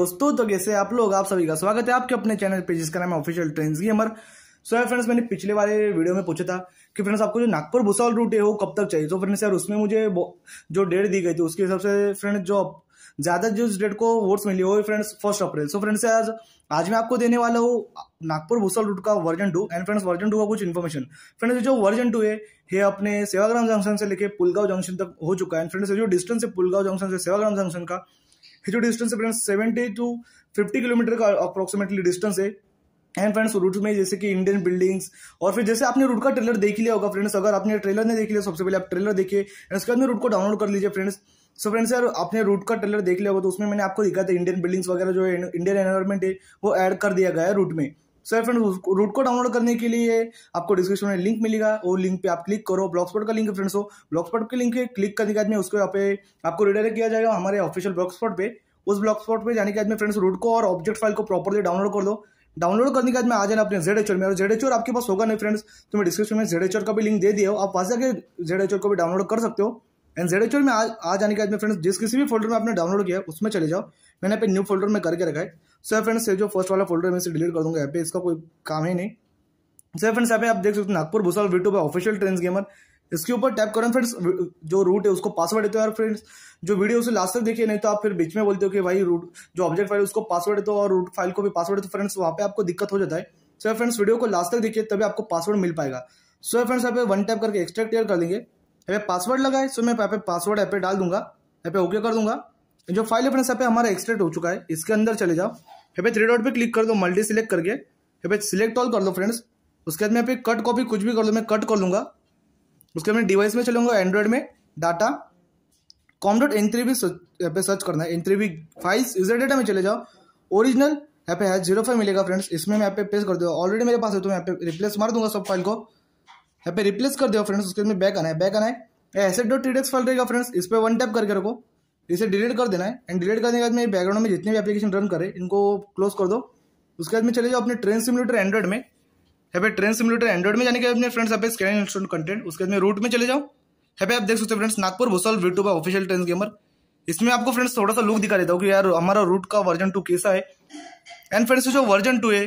दोस्तों तो कैसे आप लोग आप सभी का स्वागत है आपके अपने चैनल पे जिसका नाम है ऑफिशियल ट्रेन की गेमर सो यार फ्रेंड्स मैंने पिछले वाले वीडियो में पूछा था कि फ्रेंड्स आपको जो नागपुर भुसावल रूट है वो कब तक चाहिए तो फ्रेंड्स यार उसमें मुझे जो डेट दी गई थी उसके हिसाब से फ्रेंड्स जो ज़्यादा जिस डेट को वोट्स मिली वो friends first April so friends आज आज मैं आपको देने वाला हूँ नागपुर भूसल रूट का version two and friends version two का कुछ इन्फॉर्मेशन फ्रेंड्स जो वर्जन टू है ये अपने सेवाग्राम जंक्शन से लेके पुलगांव जंक्शन तक हो चुका है एंड फ्रेंड्स जो डिस्टेंस है पुलगांव जंक्शन से सेवाग्राम जंक्शन का है जो डिस्टेंस है friends seventy two fifty kilometre का अप्रोक्सीमेटली डिस्टेंस है एंड फ्रेंड्स रूट में जैसे कि इंडियन बिल्डिंग्स और फिर जैसे आपने रूट का ट्रेलर देख लिया होगा फ्रेंड्स अगर आपने ट्रेलर नहीं देख लिया तो सबसे पहले आप ट्रेलर देखिए एंड उसके बाद में रूट को डाउनलोड कर लीजिए फ्रेंड्स सो फ्रेंड्स यार आपने रूट का ट्रेलर देख लिया होगा तो उसमें मैंने आपको दिखाया था इंडियन बिल्डिंग्स वगैरह जो इंडियन एनवायरमेंट है वो एड कर दिया गया है रूट में सो so, फ्रेंड्स रूट को डाउनलोड करने के लिए आपको डिस्क्रिप्शन में लिंक मिलेगा वो लिंक पे आप क्लिक करो ब्लॉक का लिंक है फ्रेंड्स हो ब्लॉगस्पॉट के लिंक है क्लिक करने के बाद में उसको यहाँ पे आपको रिडायरेक्ट किया जाएगा हमारे ऑफिशियल स्पॉट पे उस ब्लॉगस्पॉट पे जाने के बाद में फ्रेंड्स रूट को और ऑब्जेक्ट फाइल को प्रॉपरली डाउनलोड कर दो डाउनलोड करने के बाद में आ जाना अपने जेड एच में और जेड एच आपके पास होगा नहीं फ्रेंड्स तो मैं डिस्क्रिप्शन में जेड एच का भी लिंक दे दिया आप वहाँ जाकर जेड एच को भी डाउनलोड कर सकते हो एंड जेड एच में आ, आ जाने के बाद में फ्रेंड्स जिस किसी भी फोल्डर में आपने डाउनलोड किया उसमें चले जाओ मैंने यहाँ पे न्यू फोल्डर में करके रखा है सो फ्रेंड्स ये जो फर्स्ट वाला फोल्डर मैं इसे डिलीट कर दूंगा यहाँ पे इसका कोई काम ही नहीं सो फ्रेंड्स यहाँ पे आप देख सकते हो नागपुर भूसाल वीटू पर ऑफिशियल ट्रेन गेमर इसके ऊपर टैप करें फ्रेंड्स जो रूट है उसको पासवर्ड देते हो यार फ्रेंड्स जो वीडियो उसे लास्ट तक देखिए नहीं तो आप फिर बीच में बोलते हो कि भाई रूट जो ऑब्जेक्ट फाइल उसको पासवर्ड देते हो और रूट फाइल को भी पासवर्ड तो फ्रेंड्स वहाँ पे आपको दिक्कत हो जाता है सो फ्रेंड्स वीडियो को लास्ट तक देखिए तभी आपको पासवर्ड मिल पाएगा सो फ्रेंड्स यहाँ पे वन टैप करके एक्स्ट्रा क्लियर कर देंगे यहाँ पे पासवर्ड लगाए सो मैं यहाँ पे पासवर्ड यहाँ पे डाल दूंगा यहाँ पे ओके कर दूंगा जो फाइल है फ्रेंड्स यहाँ पे हमारा एक्सट्रैक्ट हो चुका है इसके अंदर चले जाओ फिर भाई थ्री डॉट पे क्लिक कर दो मल्टी सिलेक्ट करके फिर भाई सिलेक्ट ऑल कर दो फ्रेंड्स उसके बाद मैं पे कट कॉपी कुछ भी कर दो मैं कट कर लूँगा उसके बाद में डिवाइस में चलूँगा एंड्रॉयड में data com dot N three V यहाँ पे सर्च करना है N three V files user data में चले जाओ ओरिजिनल यहाँ पे है जीरो फाइव मिलेगा फ्रेंड्स इसमें मैं यहाँ पे पेस्ट कर दो ऑलरेडी मेरे पास है तो मैं यहाँ पे रिप्लेस मार दूंगा सब फाइल को यहाँ पे रिप्लेस कर दो फ्रेंड्स उसके बाद बैक आना है बैक आना है एसेट डॉट टी फाइल रहेगा फ्रेंड्स इस पर वन टैप करके रखो इसे डिलीट कर देना है एंड डिलीट करने के बाद में बैकग्राउंड में जितने भी एप्लीकेशन रन करे इनको क्लोज कर दो उसके बाद में चले जाओ अपने ट्रेन सिमुलेटर एंड्रॉइड में है ट्रेन सिमुलेटर एंड्रॉइड में जाने के बाद अपने फ्रेंड्स आप स्कैन इंस्टॉल कंटेंट उसके बाद में रूट में चले जाओ है आप देख सकते हो friends Nagpur Bhusawal V two official train gamer इसमें आपको फ्रेंड्स थोड़ा सा लुक दिखा देता हूँ कि यार हमारा रूट का वर्जन टू कैसा है एंड फ्रेंड्स जो वर्जन टू है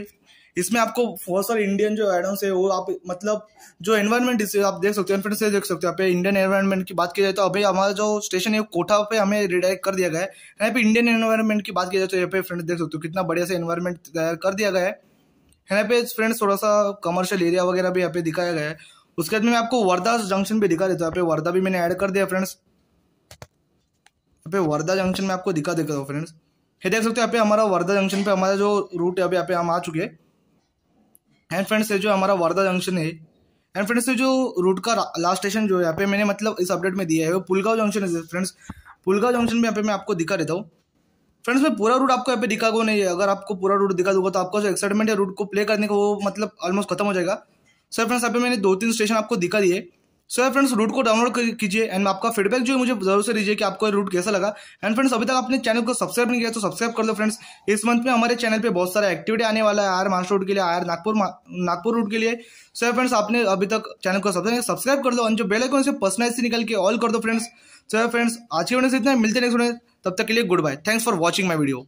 इसमें आपको बहुत सारे इंडियन जो एडम्स है वो आप मतलब जो एनवायरमेंट इसे आप देख सकते हो इन्फ्रेंस से देख सकते हो आप पे इंडियन एनवायरमेंट की बात की जाए तो अभी हमारा जो स्टेशन है कोठा पे हमें रिडायरेक्ट कर दिया गया है यहाँ पे इंडियन एनवायरमेंट की बात की जाए तो यहाँ पे फ्रेंड्स देख सकते हो कितना बढ़िया से एनवायरमेंट तैयार कर दिया गया है यहाँ पे फ्रेंड्स थोड़ा सा कमर्शियल एरिया वगैरह भी यहाँ पे दिखाया गया है उसके बाद में आपको वर्धा जंक्शन भी दिखा देता हूँ यहाँ पे वर्धा भी मैंने ऐड कर दिया फ्रेंड्स यहाँ पे वर्धा जंक्शन में आपको दिखा देता हूँ फ्रेंड्स ये देख सकते हो यहाँ पे हमारा वर्धा जंक्शन पे हमारा जो रूट है अभी यहाँ पे हम आ चुके हैं एंड फ्रेंड्स ये जो हमारा वर्धा जंक्शन है एंड फ्रेंड्स ये जो रूट का लास्ट स्टेशन जो यहाँ पे मैंने मतलब इस अपडेट में दिया है वो पुलगांव जंक्शन है फ्रेंड्स पुलगांव जंक्शन में यहाँ पे मैं आपको दिखा देता हूँ फ्रेंड्स मैं पूरा रूट आपको यहाँ पे दिखा को नहीं है अगर आपको पूरा रूट दिखा दूंगा तो आपका जो एक्साइटमेंट है रूट को प्ले करने का वो मतलब ऑलमोस्ट खत्म हो जाएगा सर फ्रेंड्स यहाँ पे मैंने दो तीन स्टेशन आपको दिखा दिए सो so, फ्रेंड्स रूट को डाउनलोड कीजिए एंड आपका फीडबैक जो है मुझे जरूर से दीजिए कि आपको रूट कैसा लगा एंड फ्रेंड्स अभी तक आपने चैनल को सब्सक्राइब नहीं किया तो सब्सक्राइब कर दो फ्रेंड्स इस मंथ में हमारे चैनल पे बहुत सारा एक्टिविटी आने वाला है आर महाराष्ट्र रूट के लिए आर नागपुर नागपुर रूट के लिए सो so, फ्रेंड्स आपने अभी तक चैनल को सब्सक्राइब कर दो एंड जो बेल आइकन से पर्सनलाइज से निकल के ऑल कर दो फ्रेंड्स सो फ्रेंड्स आज के वीडियो से इतना मिलते नेक्स्ट वीडियो तब तक के लिए good bye thanks for watching my video